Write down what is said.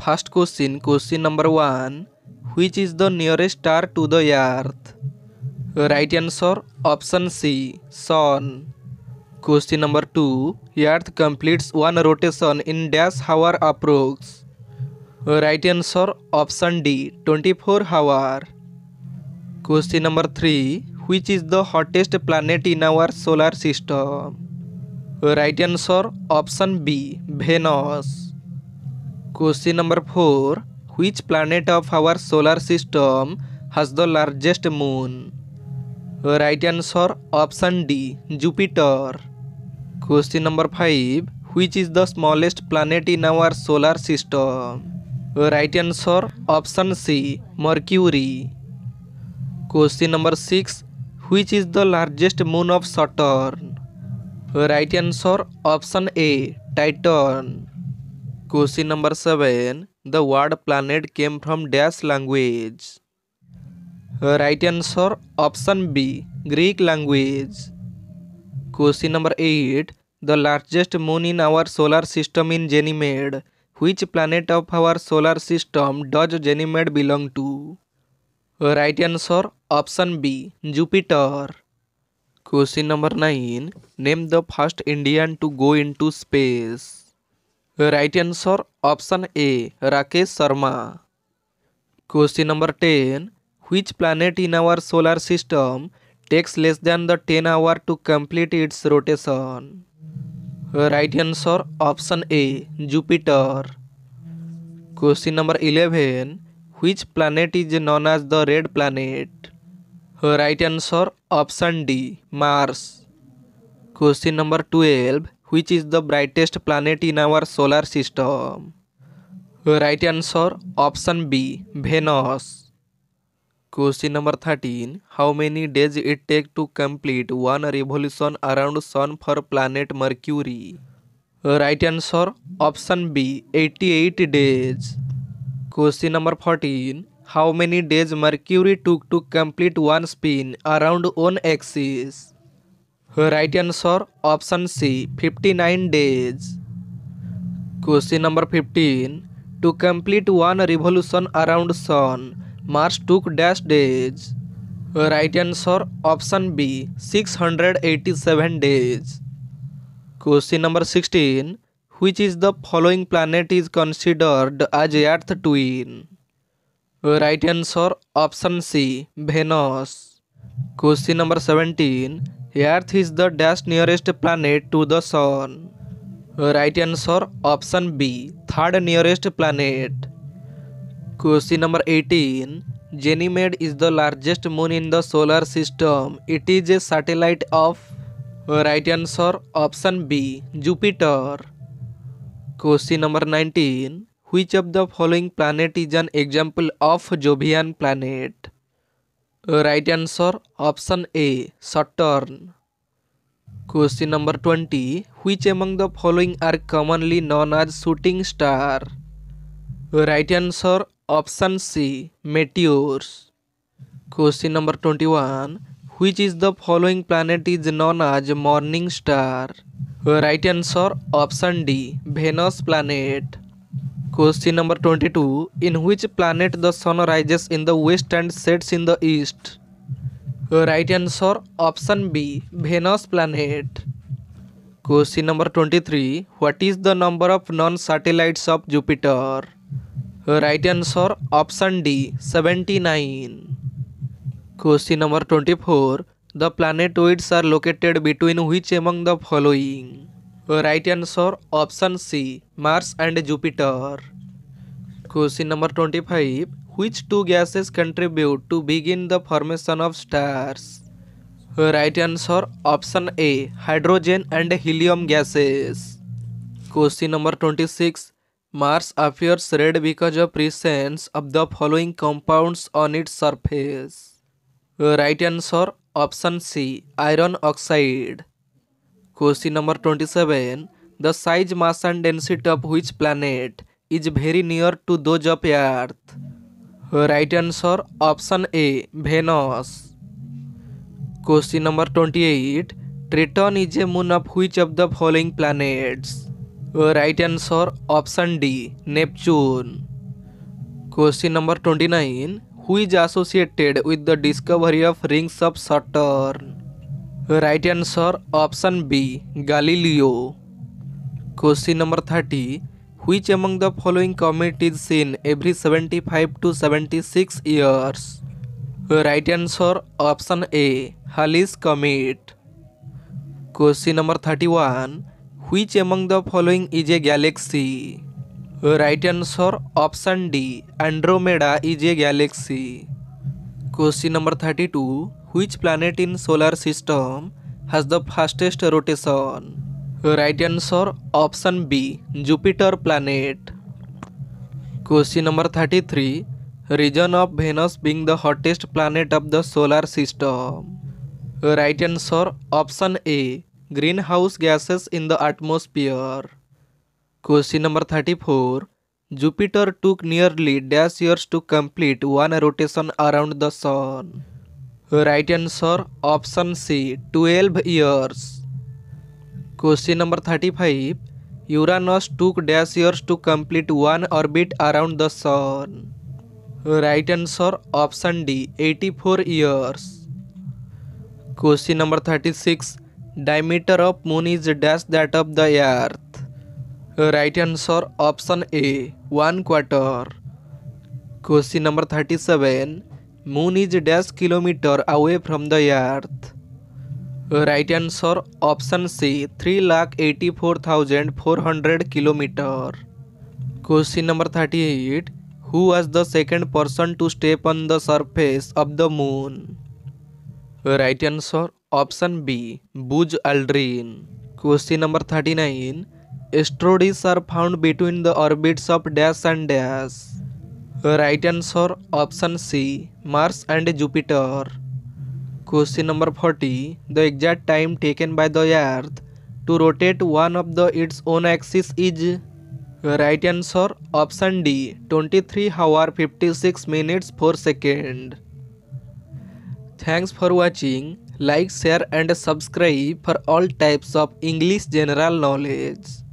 Fast question question number one who is the nearest star to the earth right answer option C sun question number two earth completes one rotation in dash hour approx right answer option D twenty four hour question number three who is the hottest planet in our solar system right answer option B Venus Question number 4. Which planet of our solar system has the largest moon? Right answer option D Jupiter. Question number 5. Which is the smallest planet in our solar system? Right answer option C Mercury. Question number 6. Which is the largest moon of Saturn? Right answer option A Titan. Question number 7. The word planet came from dash language. Right answer option B. Greek language. Question number 8. The largest moon in our solar system in Ganymede. Which planet of our solar system does Ganymede belong to? Right answer option B. Jupiter. Question number 9. Name the first Indian to go into space. Right answer option A Rakesh Sharma question number ten which planet in our solar system takes less than the ten hour to complete its rotation right answer option A Jupiter question number eleven which planet is known as the red planet right answer option D Mars question number twelve which is the brightest planet in our solar system? Right answer option B Venus. Question number 13 How many days it take to complete one revolution around sun for planet Mercury? Right answer option B 88 days. Question number 14 How many days Mercury took to complete one spin around one axis? Right answer option C fifty nine days question number fifteen to complete one revolution around sun Mars took dash days right answer option B six hundred eighty seven days question number sixteen which is the following planet is considered as earth twin right answer option c venus question number 17 Earth is the dash nearest planet to the sun. Right answer option B. Third nearest planet. Question number 18. Ganymede is the largest moon in the solar system. It is a satellite of right answer option B. Jupiter. Question number 19. Which of the following planet is an example of Jovian planet? Right answer option A Saturn question number twenty which among the following are commonly known as shooting star right answer option c meteors question number 21 which is the following planet is known as morning star right answer option d venus planet Question number 22 In which planet the sun rises in the west and sets in the east? Right answer option B Venus planet. Question number 23 What is the number of non satellites of Jupiter? Right answer option D 79. Question number 24 The planetoids are located between which among the following? Right answer option C Mars and Jupiter. Question number 25 Which two gases contribute to begin the formation of stars? Right answer option A hydrogen and helium gases. Question number 26 Mars appears red because of presence of the following compounds on its surface. Right answer option C iron oxide. Question number twenty seven the size mass and density of which planet is very near to those of Earth right answer option A Venus question number twenty eight Triton is a moon of which of the following planets right answer option D Neptune question number twenty nine which is associated with the discovery of rings of Saturn right answer option B Galileo question number thirty which among the following comet is seen every seventy five to seventy six years right answer option A Halley's comet question number thirty one which among the following is a galaxy right answer option D Andromeda is a galaxy Question number 32 Which planet in solar system has the fastest rotation? Right answer option B Jupiter planet. Question number 33 Region of Venus being the hottest planet of the solar system. Right answer option A Greenhouse gases in the atmosphere. Question number 34 Jupiter took nearly dash years to complete one rotation around the Sun. Right answer option C 12 years. Question number 35 Uranus took dash years to complete one orbit around the Sun. Right answer option D 84 years. Question number 36 Diameter of moon is dash that of the earth. Right answer option A one quarter question number thirty seven moon is dash kilometre away from the earth right answer option C three lakh eighty four thousand four hundred kilometre question number thirty eight who was the second person to step on the surface of the moon right answer option B Buzz Aldrin question number thirty nine Asteroids are found between the orbits of dash and dash. Right answer option C Mars and Jupiter. Question number 40. The exact time taken by the Earth to rotate one of the its own axis is right answer option D 23 hour 56 minutes 4 second. Thanks for watching. Like, share and subscribe for all types of English general knowledge.